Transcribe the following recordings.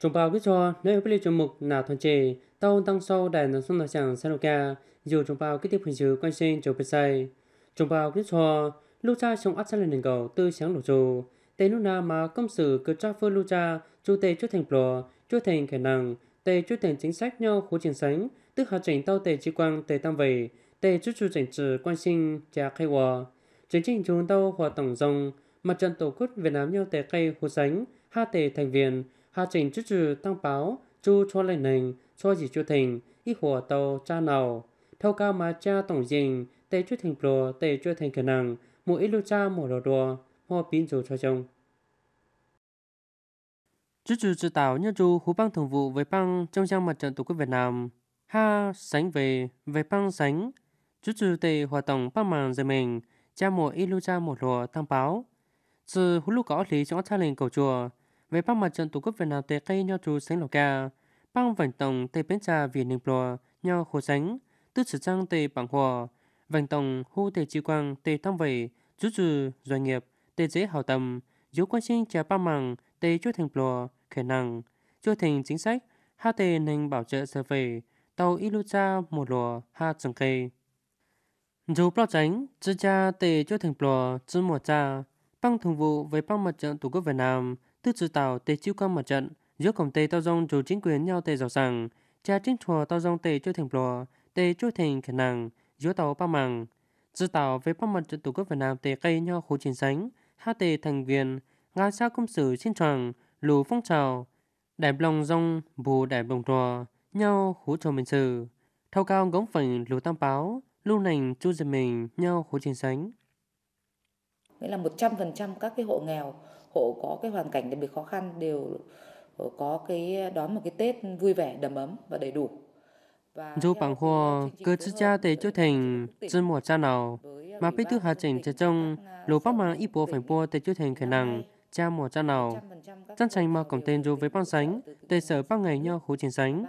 Trong bao cái cho nếu bị trong mục là thuần trì, tàu tăng sâu đài nó xuống là chẳng Sanoka, dù trong bao cái tiếp hình sự quan sinh chỗ bên say. Trong bao cái cho, lúc cha trong áp sát lên nền cầu tư sáng đổ trù, tê lúc nào mà công sự cứ cho phương lúc cha, chú tê chút thành lò chú thành khả năng, tê chút thành chính sách nhau khu chiến sánh, tức hạ chỉnh tàu tê chi quang tê tam vầy, tê chút chú chỉnh trừ quan sinh trà khai hòa. Chính trình chúng tàu hòa tổng dòng, mặt trận tổ quốc Việt Nam nhau tê cây khu sánh, hai tề thành viên, Hà trình chứ trừ tăng báo, chu cho lệnh nền, cho gì chu thình, ít hùa tàu cha nào. Thâu cao mà cha tổng dình, tê chu thình bùa, tê chu thình khả năng, mù ít lưu cha mù đồ đồ mò pin dù cho chồng. Chứ trừ trừ tạo nhân chu hú băng thường vụ với băng trong trang mặt trận tổ quốc Việt Nam. Ha, sánh về, về băng sánh. Chứ trừ tê hòa tổng băng màng dây mình, cha mù ít lưu cha mù đồ tăng báo. từ hú lúc có lý trong át tha lệnh cầu chùa, về băng mặt trận tổ quốc Việt Nam tế cây nho chú sánh lào ca, băng vành tổng tây bến trà việt ninh plò, nho khổ sánh, tư sử trang tây bảng hòa, vành tổng hô tây chi quang tây tăng vầy, chú trừ doanh nghiệp, tây dễ hào tâm dấu quan sinh trà băng màng, tây chú thành plò, khả năng, chú thành chính sách, hạ tê nành bảo trợ sở về, tàu cha một lò hạ trừng cây. Dù bao tránh, chứ cha tề cho thành plò, chứ mùa cha, băng thường vụ với băng mặt trận tổ quốc Việt Nam, tư sự tạo tề chiêu công mặt trận giữa cổng tề tao dông chủ chính quyền nhau tề rõ ràng cha chính thua tao dông tề chưa thành lò tề chưa thành khả năng giữa tàu ba màng tư tạo về ba mặt trận tổ quốc Việt Nam tề cây nho khu chiến sánh hai tề thành viên nga xa công sử xin tròn lù phong trào đại lòng rong bù đại bồng trò nhau khu trò mình sử thâu cao gống phỉnh lù tam báo lưu nành chu diệt mình nhau khu chiến sánh nghĩa là 100% các cái hộ nghèo hộ có cái hoàn cảnh đặc biệt khó khăn đều ờ, có cái đón một cái Tết vui vẻ, đầm ấm và đầy đủ. Dù bằng hồ, cơ chứ cha tế chú thành dân mùa cha nào, mà ờ, biết thư hạ chỉnh cho trong, lô bác mang ít bộ phảnh bộ tế chú thành khả năng, cha mùa cha nào. Chân tranh mà cổng tên dù với băng sánh, tế sở bác ngày nhau khổ chiến sánh.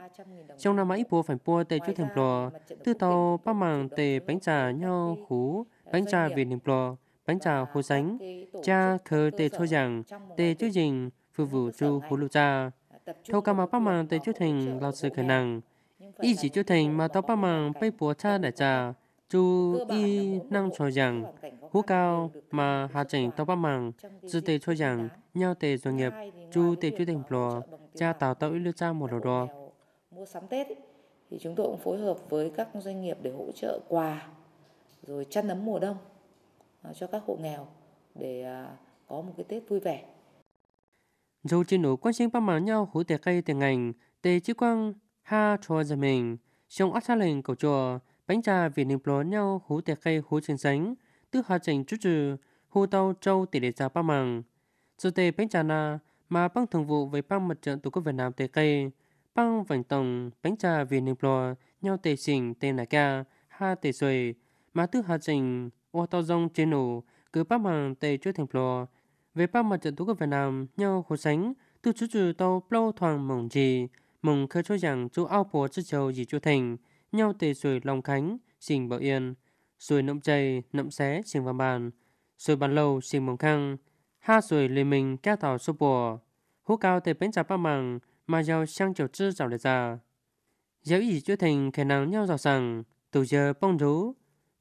Trong năm mà ít bộ phảnh bộ tế chú thành bộ, tư tàu bác mang tế bánh trà nhau khổ ờ, bánh trà về niềm bộ. Lãnh trà, Hồ Sánh, cha khờ tê cho rằng tê chương trình phục vụ cho Hồ Lô Cha. Thâu ca mà bác mạng tê chương trình là sự khả năng. Y chỉ chương trình mà tao bác mạng bây bố cha đại trà. Chú y năng cho rằng hú cao mà hạ trình tao bác mạng. dự tê cho rằng nhau tê doanh nghiệp. Chú tê chương trình lò cha tạo tạo ý lưu cha một đồ đồ. Mua sắm Tết thì chúng tôi cũng phối hợp với các doanh nghiệp để hỗ trợ quà rồi chăn ấm mùa đông À, cho các hộ nghèo để à, có một cái Tết vui vẻ. Dù chỉ nổ quan sinh bằng mạng nhau hữu tệ cây tệ ngành, tệ chứ quang ha cho gia mình, trong át xa lệnh cầu chùa, bánh trà vì niềm lúa nhau hữu tệ cây hữu sinh sánh, tức hạ trình chút trừ, hữu tàu châu tỷ đệ giá bằng mạng. Dù tệ bánh trà na, mà băng thường vụ với băng mặt trận tổ quốc Việt Nam tệ cây, băng vành tổng bánh trà vì niềm lúa nhau tệ xỉnh tệ nà ca, ha tệ xuề, mà tức hạ trình ô tao dông chế nổ cứ bác màng tề chuối thành plò về bác mặt trận tú của Việt Nam nhau hồ sánh từ chú trừ tàu plau thoảng mỏng gì mỏng khơi cho rằng chú ao bố chứ châu gì chú thành nhau tề sủi lòng khánh xình bảo yên sủi nậm chày nậm xé xình vào bàn sủi bàn lâu xình mỏng khăng ha sủi lề mình ca thảo số bùa hú cao tề bến chả bác màng mà giàu sang chầu chứ chảo lệ ra giáo ý chú thành khả năng nhau giàu rằng từ giờ bông rú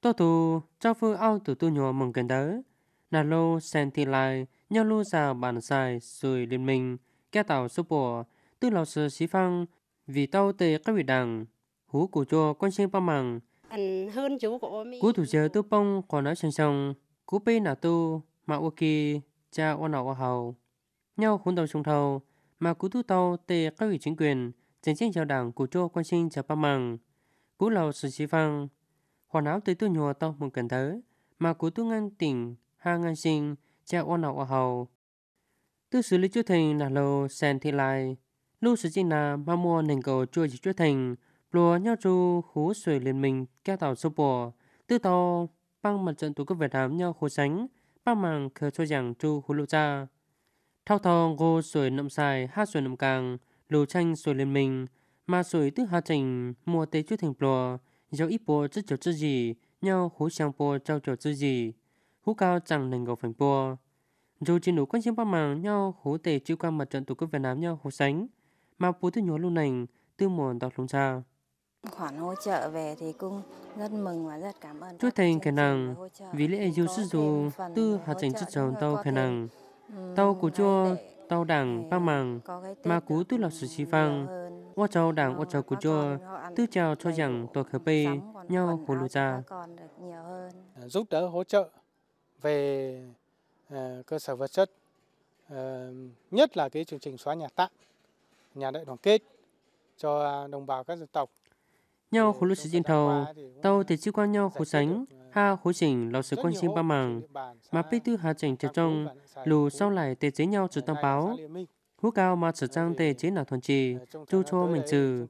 Tô tù, cho phương ao tử tu nhỏ mừng cần đớ. Nà lô sen thi lai, nhau lô già bàn xài, rồi liên minh, kia tàu số bộ, tư lão sư sĩ phăng, vì tao tề các vị đảng, hú cụ cho quan sinh ba màng. Cú thủ giờ tư bông còn nói song song, cú bê nà tu, mà ô kỳ, cha ô nào ô hầu. Nhau khốn đầu sung thầu, mà cú tu tàu tề các vị chính quyền, chiến tranh chào đảng cụ cho quan sinh chào ba màng. Cú lão sư sĩ phăng, Hòa áo tới tu nhùa to một cần thớ, mà của tu ngang tỉnh, ha ngang sinh, cha oan nọc ở hầu. Tư xử lý chúa thành là lô sàn thị lại. Lưu sử chính là mà mua nền cầu chua dịch chúa thành, lùa nhau chu hú sủi liên mình kéo tàu sâu bò. Tư to, băng mặt trận tổ quốc Việt Nam nhau khổ sánh, băng màng khờ cho rằng chu hú lộ cha. Thao thò gô sủi nậm xài, hát sủi nậm càng, lù tranh sủi liên mình, mà sủi tư hạ trình mua tế chúa thành lùa ít bộ 有一波自求自己，nhau hú sang bộ trao trò tư gì, hú cao chẳng nâng gầu phần bộ. Dù chiến đấu quân chiến ba màng nhau hú tề chiêu qua mặt trận tổ quốc Việt Nam nhau hú sánh, mà phú tư nhố lưu nành, tư mòn đọc lùng xa. Khoản hỗ trợ về thì cũng rất mừng và rất cảm ơn. Trước thành khả năng, vì lễ dù sư dù tư hạt trình chất chồng tàu khả năng, tàu của chua, tàu đảng ba màng, mà cú tư lọc sự chi phang, ô cháu đảng ô cháu của cho tư chào cho rằng tôi khởi bê nhau của lùi ra à, giúp đỡ hỗ trợ về uh, cơ sở vật chất uh, nhất là cái chương trình xóa nhà tạm nhà đại đoàn kết cho đồng bào các dân tộc nhau khối lũ sử diện thầu tàu thì chưa quan nhau khối sánh ha khối chỉnh lò sự quan sinh ba màng mà pi tư hà chỉnh trở trong lù sau lại tề chế nhau trừ tam báo hú cao mà sở trang tề chế nào thuần trì chu cho mình trừ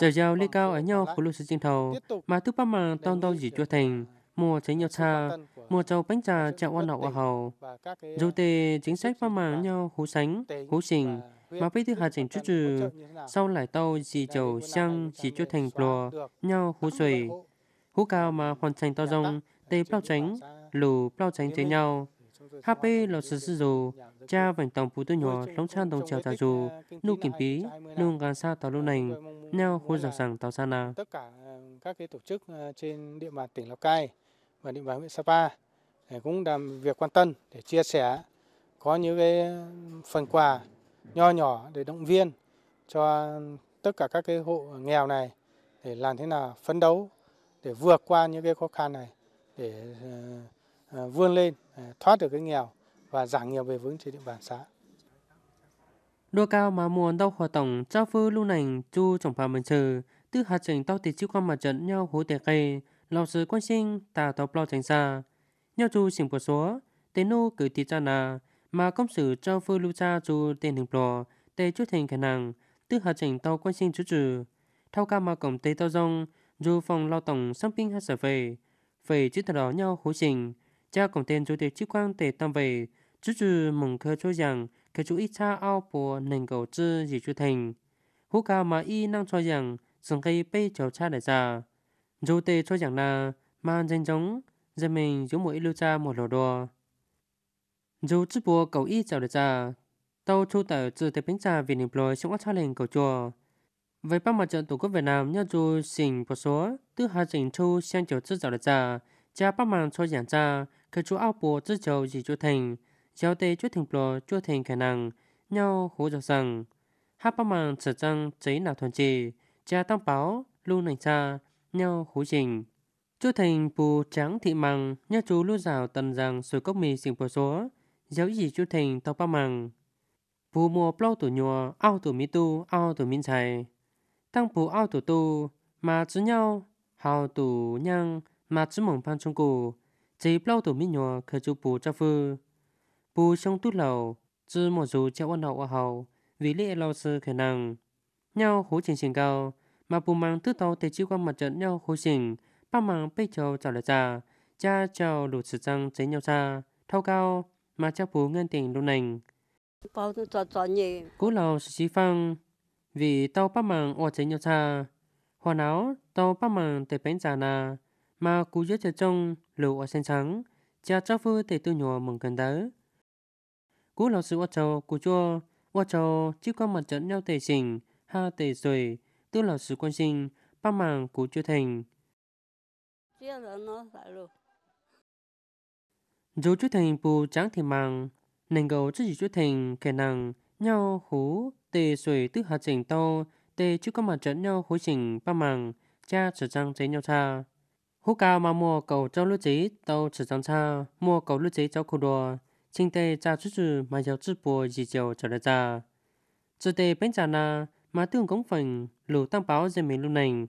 trở giao lý cao ở nhau khổ lụi sự chiến thầu mà tức ba mà tao đâu gì cho thành mùa cháy nhau xa mùa châu bánh trà chạo ăn nọ hầu dù tề chính sách ba mà nhau hú sánh hú xình mà bây thứ hạt chỉnh chút trừ sau lại tao gì chầu xăng dì cho thành plò nhau hú sùi hú cao mà hoàn thành tao rong tề bao tránh lù bao tránh chế nhau HP là sự sư dù, cha vành tổng phú tư nhỏ, lóng chan đồng chèo trả dù, ờ, nụ kiểm phí, nụ gắn xa tàu lâu nành, neo khôi giảng sàng tàu xa nà. Tất cả ờ, các cái tổ chức ờ, trên địa bàn tỉnh Lào Cai và địa bàn huyện Sapa cũng làm việc quan tâm để chia sẻ có những cái phần quà nho nhỏ để động viên cho tất cả các cái hộ nghèo này để làm thế nào phấn đấu để vượt qua những cái khó khăn này để vươn lên thoát được cái nghèo và giảm nghèo về vững trên địa bàn xã. Đua cao mà muôn đau hòa tổng trao phư lưu nành chu trọng phà mình trừ tư hạt trình tao tì chiêu qua mặt trận nhau hố tề kê lọc sứ quan sinh tà tao lo tránh xa nhau chu xỉn của số tế nô cử tì cha nà mà công sử trao phư lưu cha chu tên hình bò tê chút thành khả năng tư hạt trình tao quan sinh chú trừ thao ca mà cổng tế tao rong dù phòng lao tổng sang pin hạt sở về về chữ thật đó nhau hố trình cha cổng tên chủ tịch chức quan tề tâm về chú trừ mừng khơ cho rằng cái chú ít cha ao bùa nền cầu chư gì chú thành hú cao mà y năng cho rằng dùng cây bê chầu cha để già dù tê cho rằng là mang danh giống dân mình giống mỗi lưu cha một lò đồ dù chú bùa cầu y chào đại già tàu chú tàu chư tề bánh trà vì niệm lối sống ác cha lệnh cầu chùa về ba mặt trận tổ quốc việt nam nhân dù xình một số tứ hà trình chu sang chầu chư chào đại già cha bắc mạng cho giảng ra cái chú ao bùa chứ chầu gì chú thành giáo tê chú thành bùa chú thành khả năng nhau hú dọc rằng hát bắc mạng trở trăng cháy nào thuần trì cha tăng báo lưu nành cha nhau hú trình chú thành bù trắng thị mằng nhắc chú lưu rào tần rằng rồi cốc mì xình bùa số giáo gì chú thành tàu bắc mạng bù mùa bao tủ nhùa ao tủ mi tu ao tủ minh chài tăng bù ao tủ tu mà chứ nhau hào tủ nhang mà chú mong pan trong cổ chỉ bao tổ mi nhỏ khởi chú bù cho phư bù trong tút lầu chứ một dù cho ôn hậu hậu vì lẽ lao sư khả năng nhau hố trình trình cao mà bù mang tứ tàu tế chi qua mặt trận nhau hố trình ba mang bây châu trả lời ra cha chào lụt sử trăng chế nhau xa thao cao mà cha bù ngân tình đô nành cố lào sử trí phăng vì tàu ba mang ở chế nhau xa hoàn áo tàu ba mang để bánh trả na mà cú giết cho trong lũ ở sen trắng cha cháu phư tề tư nhỏ mừng cần đỡ cú lão sư ở châu cú cho ở châu chỉ có mặt trận nhau tề xình ha tề rồi tư lão sư quan sinh ba màng cú chưa thành dù chú thành bù trắng thì màng nên cầu cho chỉ chú thành khả năng nhau hú tề rồi tư hạt chỉnh to tề chưa có mặt trận nhau hối chỉnh ba màng cha trở trang giấy nhau cha hú cao mà mua cầu cho lúa chí tàu chỉ trong cha mua cầu lúa chí cho khu đồ chính tê cha chú chú mà giáo chút bùa dì chiều trở lại cha cho tê bên cha na mà tương cống phần lù tăng báo dân mình lúc nành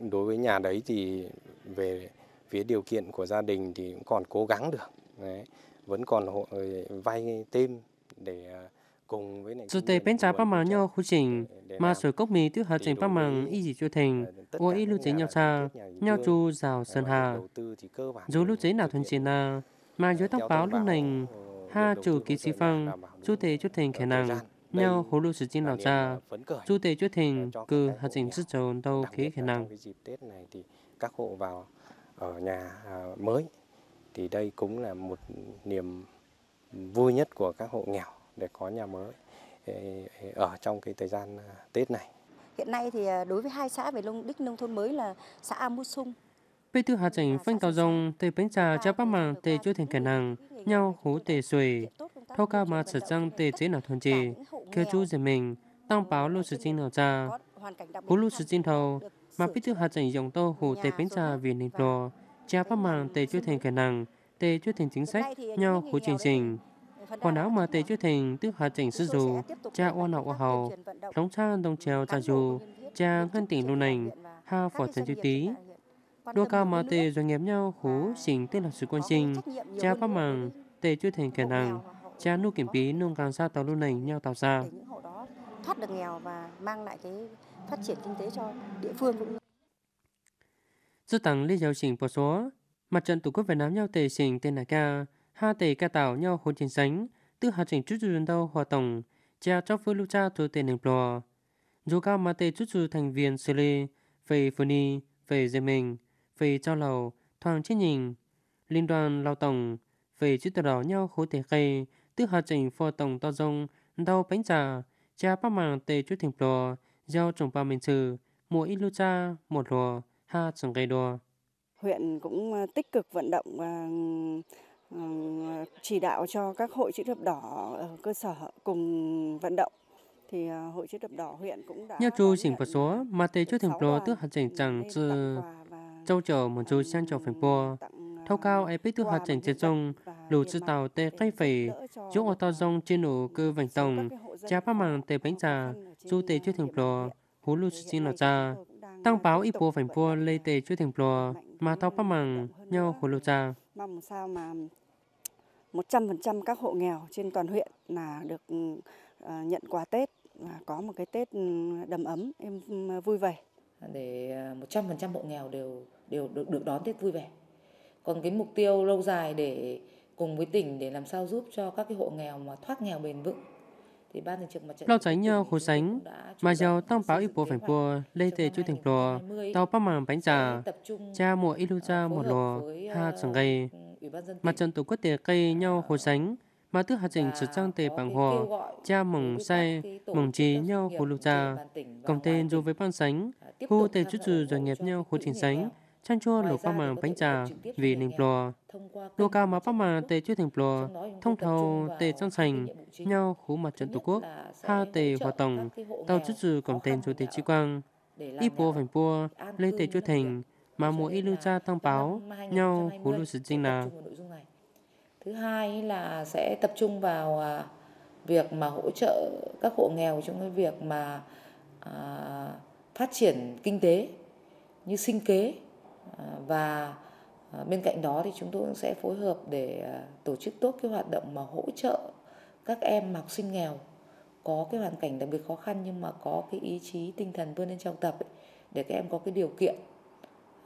đối với nhà đấy thì về phía điều kiện của gia đình thì cũng còn cố gắng được đấy. vẫn còn hộ, ờ, vay thêm để ờ, cùng với này. Cho tê bên cha ba mà nhau khu trình mà sở cốc mì tức hạt trình bắc màng y dị chu thành ô y lưu chế nhau xa nhau chu rào sơn hà dù lưu chế nào thuần chiến na mà dưới tóc báo lúc nành ha chủ ký sĩ phăng chu tế chu thành khả năng nhau hồ lưu sử chiến lào cha chu tế chu thành cử hạt trình rất trầu đâu khí khả năng các hộ vào ở nhà à, mới thì đây cũng là một niềm vui nhất của các hộ nghèo để có nhà mới ở trong cái thời gian à, Tết này. Hiện nay thì à, đối với hai xã về nông đích nông thôn mới là xã Amu Sung. Bây tư hạ chảnh phanh tàu rồng tê bánh trà cha bác mạng tê chưa thành cảnh nàng, nhau hú tê xuề, thao ca mà sở trăng tê chế nào thuần trì, kêu chú dạy mình, tăng báo lưu sử trinh nào cha, hú lưu sử trinh thầu, mà bí tư hạ chảnh dòng tô hú tê bánh trà vì nền đồ, cha bác mạng tê chưa thành cảnh nàng, tê chưa thành chính sách, à, nhau hú trình trình. Quả áo mà tế chư thành tức hạt tỉnh sư dù, cha oan nọ oa hầu, lóng xa đồng trèo cha dù, cha ngân tỉnh lô nành, ha phỏ trần chư tí. Đua ca mà tế doanh nghiệp nhau hú xình tên là sự quan sinh, cha pháp màng, tế chư thành kẻ nàng, cha nu kiểm bí nông càng xa tàu lô nành nhau tàu xa Thoát được nghèo và mang lại cái phát triển kinh tế cho địa phương cũng Dư tặng lý giáo trình bỏ số, mặt trận Tổ quốc Việt Nam nhau tề xình tên là ca, ha tể ca tạo nhau hôn chiến sánh, tư hạ chỉnh chút dù đâu hòa tổng, cha cho phương lưu cha tôi tên nền bò Dù cao mà tê chút dù thành viên sơ lê, phê phương ni, phê dân mình, phê cho lầu, thoáng chết nhìn. Liên đoàn lao tổng, phê chút tờ đỏ nhau khối tể cây, tư hạ chỉnh phò tổng to rông, đau bánh trà, cha bác màng tê chút thành bò giao trồng ba mình trừ, mùa ít lưu cha, một lùa, ha chẳng gây đùa. Huyện cũng tích cực vận động và chỉ đạo cho các hội chữ thập đỏ ở cơ sở cùng vận động thì ờ, hội chữ thập đỏ huyện cũng đã nhất chu chỉnh Phật số mà tế chú thành phố tức hạt chỉnh chẳng từ châu chở một chú sang chầu phần bò ờ, ờ, thâu cao ai biết tức hạt chỉnh chế dung lù chữ tàu tê cây phỉ chú ô to dông trên nổ cơ vành tổng cha ba màng tê bánh trà chú tê chú thành phố hú lù chữ chín nọ cha tăng báo ít bùa vành bùa lê tê chú thành phố mà thâu ba màng nhau hú lù cha mong sao mà 100% các hộ nghèo trên toàn huyện là được ừ, ờ, nhận quà Tết và có một cái Tết ừ, đầm ấm, em ừ, vui vẻ. Để 100% ờ, hộ nghèo đều đều được, được đón Tết vui vẻ. Còn cái mục tiêu lâu dài để cùng với tỉnh để làm sao giúp cho các cái hộ nghèo mà thoát nghèo bền vững thì ban thường trực. Lao tránh nhau khối sánh, mà giàu tăng báo ipo phảnh bùa, lê tề chú thành bùa, tàu bác màng bánh trà, cha mùa cha một lò, ha ờ, sừng gây. Mặt trận Tổ quốc tề cây nhau hồ ờ, sánh, mà tức hạt trình sử trang tề bảng hòa, cha mỏng say, mỏng trí nhau hồ lục trà, còng tên dù với ban sánh, ờ, hô tề chút trừ doanh nghiệp nhau hồ trình sánh, chăn chua lục phát màng bánh trà vì ninh plò lô cao mà phát màng tề chưa thành plò thông thầu tề trang sành nhau khu mặt trận tổ quốc ha tề hòa tổng tàu chút trừ cổng tên chủ tề chi quang ít bùa phành bùa lê tề chưa thành mà mỗi lưu cha tăng báo nhau khú lưu sự trinh là thứ hai là sẽ tập trung vào à, việc mà hỗ trợ các hộ nghèo trong cái việc mà à, phát triển kinh tế như sinh kế à, và à, bên cạnh đó thì chúng tôi cũng sẽ phối hợp để à, tổ chức tốt cái hoạt động mà hỗ trợ các em học sinh nghèo có cái hoàn cảnh đặc biệt khó khăn nhưng mà có cái ý chí tinh thần vươn lên trong tập ấy, để các em có cái điều kiện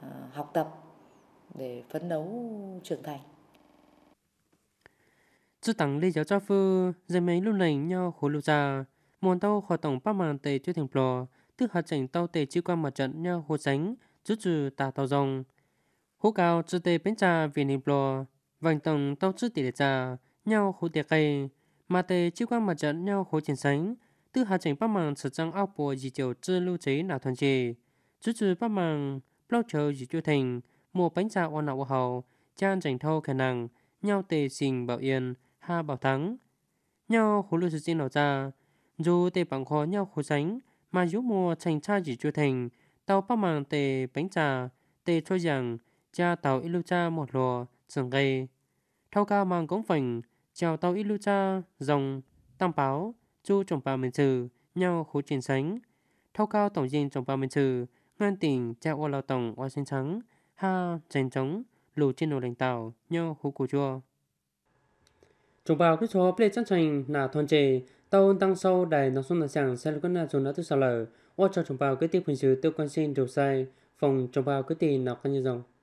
À, học tập để phấn đấu trưởng thành. Chú tặng lý giáo cho phu, dạy mấy lưu lệnh nhau khổ lưu già, mòn tàu khỏi tổng bác màng tề chưa thành plò, tức hạt chảnh tàu tề chi qua mặt trận nhau hồ sánh, chú trừ tà tàu rồng. Hú cao chú tề bến trà vì nền plò, vành tổng tàu chú tỷ lệ trà, nhau khổ tiệc cây, mà tề chi qua mặt trận nhau khổ chiến sánh, tức hạt chảnh bác màng sở trăng áo bùa dì chiều chư lưu chế nào thuần trì. Chú trừ bác màng, lâu chờ chỉ chưa thành, mùa bánh dạo on nạo hầu, chan rảnh thâu khả năng, nhau tề xình bảo yên, ha bảo thắng. Nhau khổ lưu sự xin nào ra, dù tề bằng khó nhau khổ sánh, mà dũ mùa thành cha chỉ chưa thành, tàu bắc màng tề bánh trà, tề cho rằng, cha tàu ít lưu cha một lùa, sừng gây. Thâu ca mang cống phành, chào tàu ít lưu cha, dòng, tam báo, chu trồng bà mình trừ, nhau khổ chiến sánh. Thâu cao tổng diện trồng bà mình trừ, Ngoan tỉnh trao ô lao tổng ô xuyên trắng, ha chành trống, lù trên nổ lành tàu, nhô hú củ chua. Chúng bảo cái số plei chân thành là thon chề, tàu tăng sâu đài nó xuống là sàng sẽ là con nào dùng đã tự xả lở, ô cho chúng bảo cái tiếp hình sự tiêu quan xin điều sai, phòng chúng bảo cái tiền nào có như dòng.